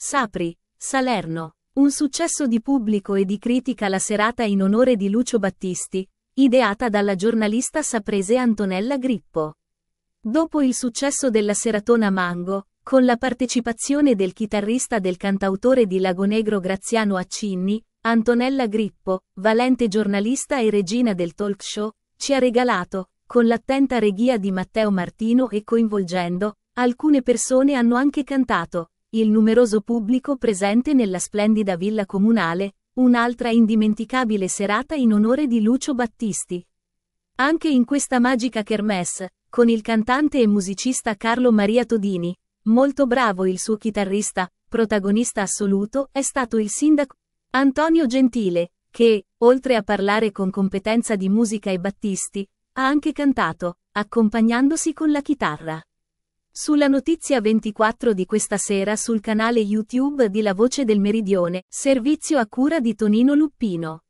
Sapri, Salerno. Un successo di pubblico e di critica la serata in onore di Lucio Battisti, ideata dalla giornalista saprese Antonella Grippo. Dopo il successo della seratona Mango, con la partecipazione del chitarrista del cantautore di Lagonegro Graziano Accinni, Antonella Grippo, valente giornalista e regina del talk show, ci ha regalato, con l'attenta regia di Matteo Martino e coinvolgendo, alcune persone hanno anche cantato, il numeroso pubblico presente nella splendida villa comunale, un'altra indimenticabile serata in onore di Lucio Battisti. Anche in questa magica kermesse, con il cantante e musicista Carlo Maria Todini, molto bravo il suo chitarrista, protagonista assoluto, è stato il sindaco Antonio Gentile, che, oltre a parlare con competenza di musica e Battisti, ha anche cantato, accompagnandosi con la chitarra. Sulla notizia 24 di questa sera sul canale YouTube di La Voce del Meridione, servizio a cura di Tonino Luppino.